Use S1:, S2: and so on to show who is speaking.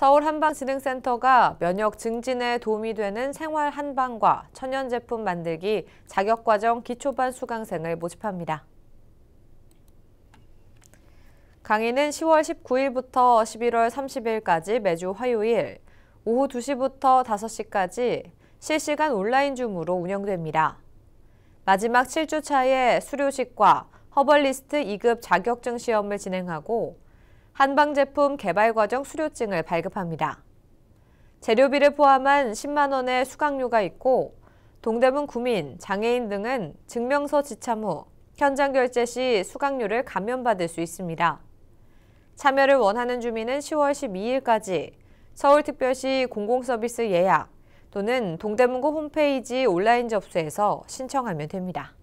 S1: 서울 한방진흥센터가 면역 증진에 도움이 되는 생활 한방과 천연 제품 만들기 자격과정 기초반 수강생을 모집합니다. 강의는 10월 19일부터 11월 30일까지 매주 화요일, 오후 2시부터 5시까지 실시간 온라인 줌으로 운영됩니다. 마지막 7주차에 수료식과 허벌리스트 2급 자격증 시험을 진행하고 한방 제품 개발 과정 수료증을 발급합니다. 재료비를 포함한 10만 원의 수강료가 있고 동대문 구민, 장애인 등은 증명서 지참 후 현장 결제 시 수강료를 감면받을 수 있습니다. 참여를 원하는 주민은 10월 12일까지 서울특별시 공공서비스 예약 또는 동대문구 홈페이지 온라인 접수해서 신청하면 됩니다.